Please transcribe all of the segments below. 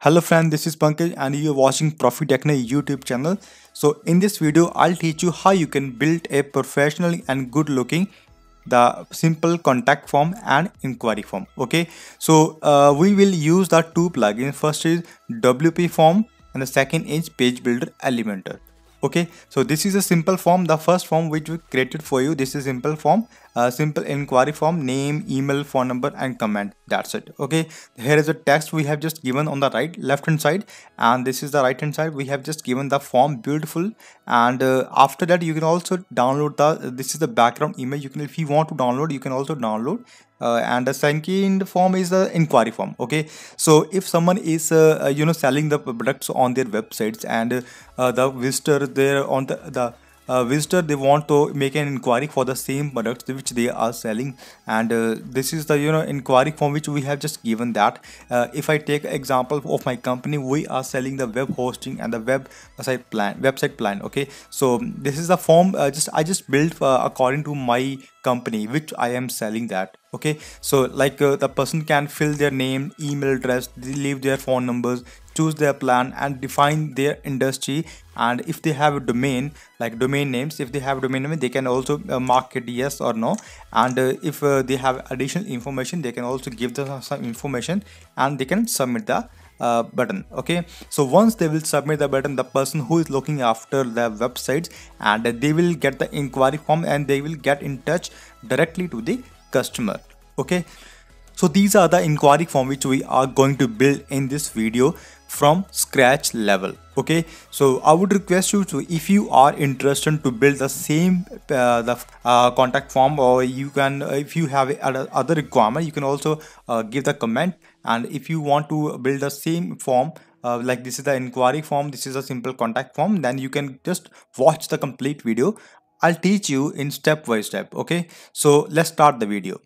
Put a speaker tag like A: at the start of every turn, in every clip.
A: Hello friend, this is Pankaj and you are watching Profitechna YouTube channel. So in this video, I'll teach you how you can build a professional and good looking the simple contact form and inquiry form. Okay, so uh, we will use the two plugins. First is WP form and the second is page builder elementor. Okay, so this is a simple form. The first form which we created for you, this is simple form uh, simple inquiry form name email phone number and comment that's it okay here is the text we have just given on the right left hand side and this is the right hand side we have just given the form beautiful and uh, after that you can also download the this is the background image you can if you want to download you can also download uh, and the second form is the inquiry form okay so if someone is uh, uh you know selling the products on their websites and uh, the visitor there on the, the uh, visitor they want to make an inquiry for the same product which they are selling and uh, this is the you know inquiry form which we have just given that uh, if I take example of my company we are selling the web hosting and the website uh, plan website plan okay so this is the form uh, just I just built uh, according to my company which I am selling that okay so like the person can fill their name email address leave their phone numbers choose their plan and define their industry and if they have a domain like domain names if they have domain name they can also uh, it yes or no and uh, if uh, they have additional information they can also give them some information and they can submit the uh, button okay so once they will submit the button the person who is looking after the websites and they will get the inquiry form and they will get in touch directly to the customer okay so these are the inquiry form which we are going to build in this video from scratch level okay so i would request you to if you are interested to build the same uh, the uh, contact form or you can if you have other requirement you can also uh, give the comment and if you want to build the same form uh, like this is the inquiry form this is a simple contact form then you can just watch the complete video i'll teach you in step by step okay so let's start the video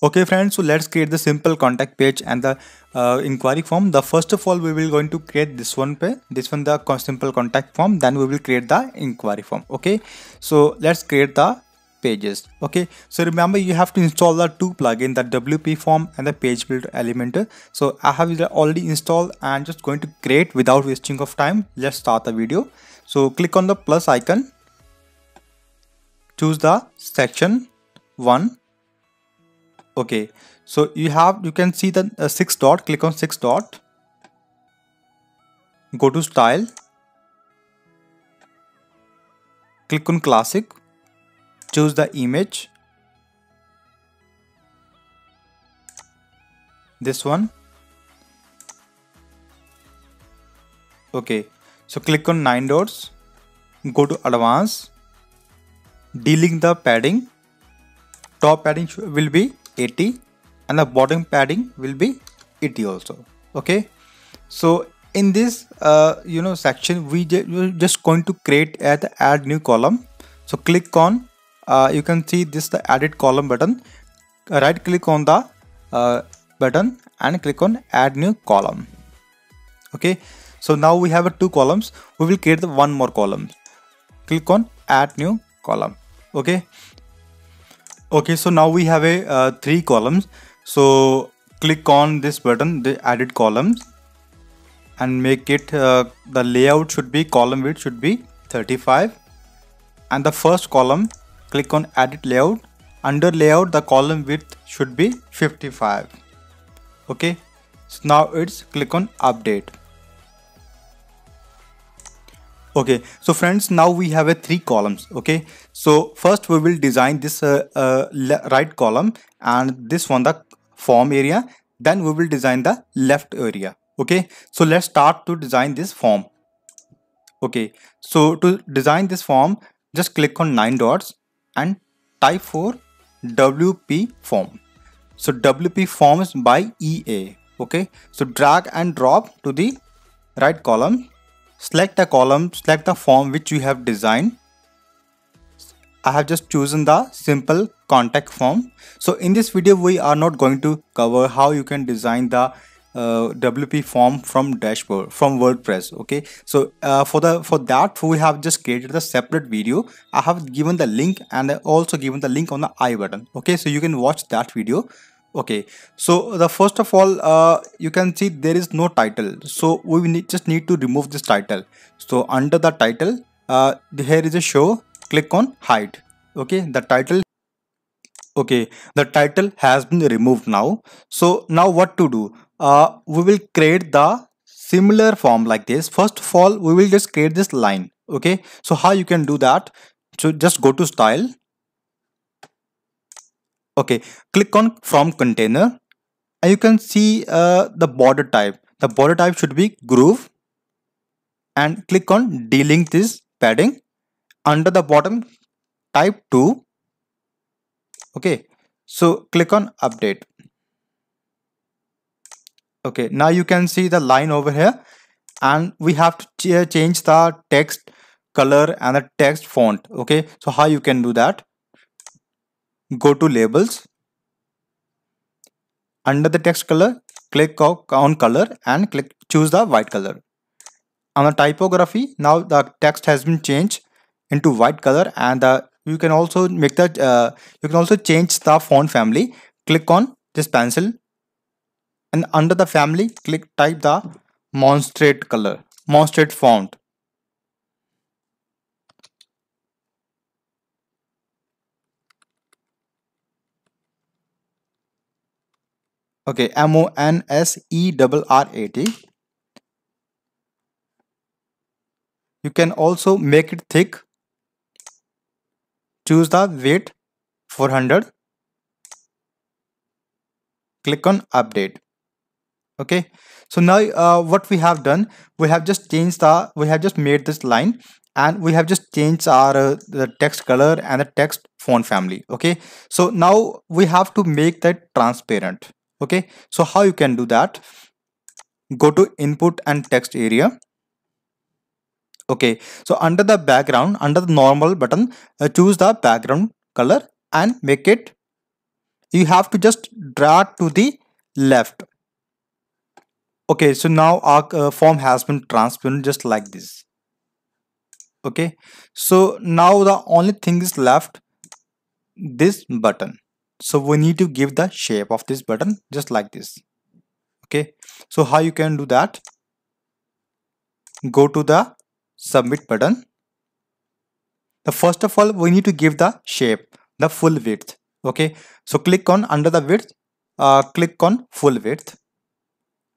A: Okay friends, so let's create the simple contact page and the uh, inquiry form. The first of all, we will going to create this one page, this one the simple contact form, then we will create the inquiry form. Okay, so let's create the pages okay so remember you have to install the two plugin the wp form and the page builder elementor so i have already installed and just going to create without wasting of time let's start the video so click on the plus icon choose the section one okay so you have you can see the uh, six dot click on six dot go to style click on classic choose the image this one okay so click on nine dots go to advanced dealing the padding top padding will be 80 and the bottom padding will be 80 also okay so in this uh, you know section we just going to create at add new column so click on uh, you can see this the added column button right click on the uh, button and click on add new column okay so now we have two columns we will create the one more column click on add new column okay Okay, so now we have a uh, three columns. So click on this button, the added columns and make it, uh, the layout should be column width should be 35 and the first column click on edit layout under layout the column width should be 55 okay so now it's click on update okay so friends now we have a three columns okay so first we will design this uh, uh, right column and this one the form area then we will design the left area okay so let's start to design this form okay so to design this form just click on nine dots and type for wp form so wp forms by ea okay so drag and drop to the right column Select the column, select the form which you have designed. I have just chosen the simple contact form. So in this video, we are not going to cover how you can design the uh, WP form from dashboard from WordPress. Okay, so uh, for the for that we have just created the separate video. I have given the link and also given the link on the i button. Okay, so you can watch that video okay so the first of all uh, you can see there is no title so we need, just need to remove this title so under the title uh, here is a show click on hide okay the title okay the title has been removed now so now what to do uh, we will create the similar form like this first of all we will just create this line okay so how you can do that so just go to style okay click on from container and you can see uh, the border type the border type should be groove and click on delink this padding under the bottom type 2 okay so click on update okay now you can see the line over here and we have to ch change the text color and the text font okay so how you can do that go to labels under the text color click on color and click choose the white color on the typography now the text has been changed into white color and the uh, you can also make that uh, you can also change the font family click on this pencil and under the family click type the monstrate color monstrate font Okay, M O N S E R R A T. You can also make it thick. Choose the weight 400. Click on update. Okay, so now uh, what we have done, we have just changed the, we have just made this line and we have just changed our uh, the text color and the text font family okay so now we have to make that transparent okay so how you can do that go to input and text area okay so under the background under the normal button uh, choose the background color and make it you have to just drag to the left okay so now our uh, form has been transparent just like this okay so now the only thing is left this button so we need to give the shape of this button just like this okay so how you can do that go to the submit button the first of all we need to give the shape the full width okay so click on under the width uh, click on full width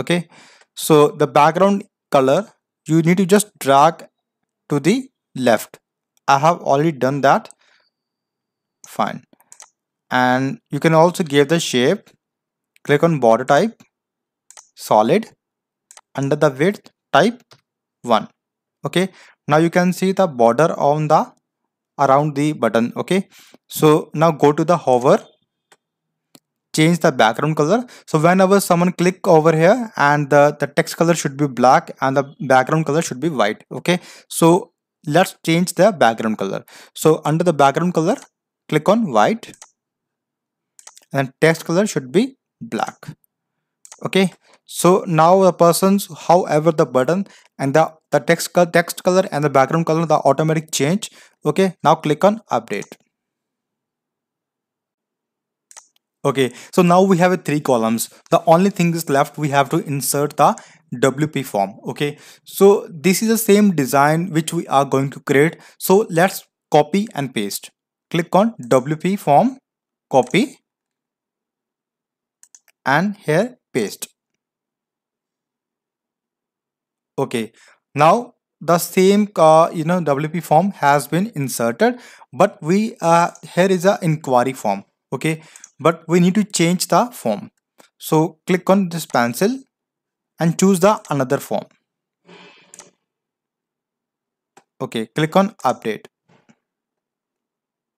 A: okay so the background color you need to just drag to the left I have already done that fine and you can also give the shape click on border type solid under the width type 1 okay now you can see the border on the around the button okay so now go to the hover change the background color so whenever someone click over here and the, the text color should be black and the background color should be white okay so let's change the background color so under the background color click on white and text color should be black okay so now the person's however the button and the the text color text color and the background color the automatic change okay now click on update okay so now we have three columns the only thing is left we have to insert the wp form okay so this is the same design which we are going to create so let's copy and paste click on wp form copy and here paste. Okay, now the same uh, you know WP form has been inserted but we uh, here is a inquiry form okay but we need to change the form. So click on this pencil and choose the another form. Okay, click on update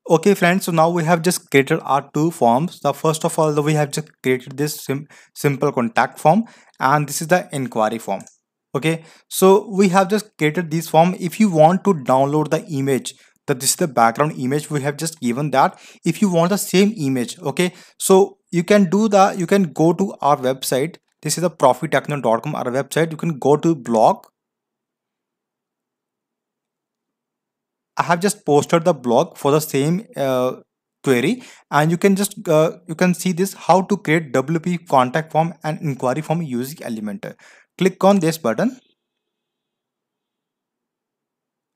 A: okay friends so now we have just created our two forms the first of all we have just created this sim simple contact form and this is the inquiry form okay so we have just created this form if you want to download the image that this is the background image we have just given that if you want the same image okay so you can do the you can go to our website this is the profittechno.com our website you can go to blog I have just posted the blog for the same uh, query and you can just uh, you can see this how to create WP contact form and inquiry form using Elementor. Click on this button.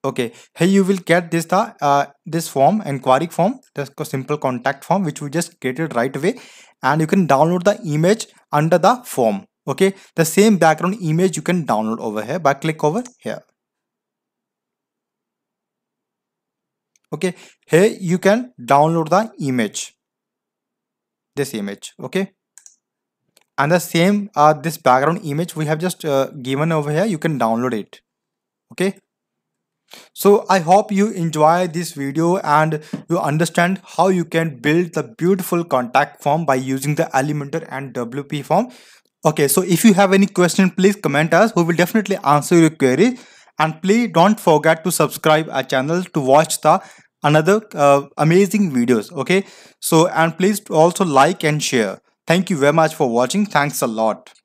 A: Okay, here you will get this the uh, this form inquiry form, this simple contact form which we just created right away, and you can download the image under the form. Okay, the same background image you can download over here by click over here. okay here you can download the image this image okay and the same uh, this background image we have just uh, given over here you can download it okay so I hope you enjoy this video and you understand how you can build the beautiful contact form by using the Elementor and WP form. Okay, so if you have any question, please comment us. We will definitely answer your query. And please don't forget to subscribe our channel to watch the another uh, amazing videos okay so and please also like and share thank you very much for watching thanks a lot